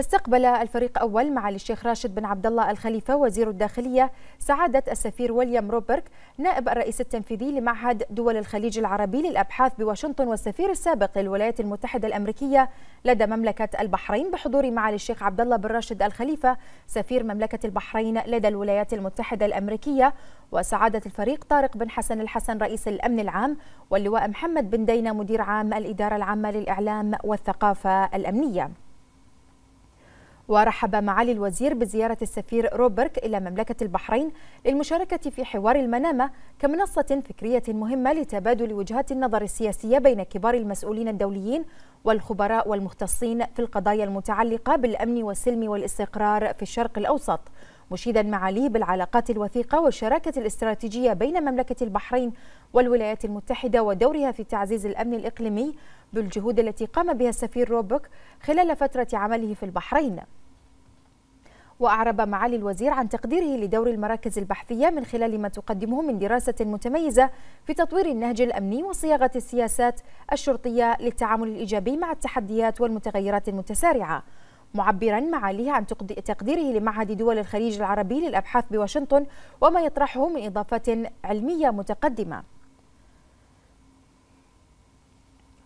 استقبل الفريق أول معالي الشيخ راشد بن عبد الله الخليفة وزير الداخلية سعادة السفير ويليام روبرك نائب الرئيس التنفيذي لمعهد دول الخليج العربي للأبحاث بواشنطن والسفير السابق للولايات المتحدة الأمريكية لدى مملكة البحرين بحضور معالي الشيخ عبد الله بن راشد الخليفة سفير مملكة البحرين لدى الولايات المتحدة الأمريكية وسعادة الفريق طارق بن حسن الحسن رئيس الأمن العام واللواء محمد بن دينا مدير عام الإدارة العامة للإعلام والثقافة الأمنية ورحب معالي الوزير بزيارة السفير روبرك إلى مملكة البحرين للمشاركة في حوار المنامة كمنصة فكرية مهمة لتبادل وجهات النظر السياسية بين كبار المسؤولين الدوليين والخبراء والمختصين في القضايا المتعلقة بالأمن والسلم والاستقرار في الشرق الأوسط مشيدا معاليه بالعلاقات الوثيقة والشراكة الاستراتيجية بين مملكة البحرين والولايات المتحدة ودورها في تعزيز الأمن الإقليمي بالجهود التي قام بها السفير روبك خلال فترة عمله في البحرين وأعرب معالي الوزير عن تقديره لدور المراكز البحثية من خلال ما تقدمه من دراسة متميزة في تطوير النهج الأمني وصياغة السياسات الشرطية للتعامل الإيجابي مع التحديات والمتغيرات المتسارعة معبرا معاليه عن تقديره لمعهد دول الخليج العربي للأبحاث بواشنطن وما يطرحه من إضافات علمية متقدمة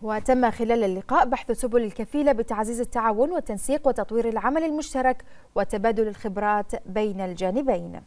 وتم خلال اللقاء بحث سبل الكفيلة بتعزيز التعاون والتنسيق وتطوير العمل المشترك وتبادل الخبرات بين الجانبين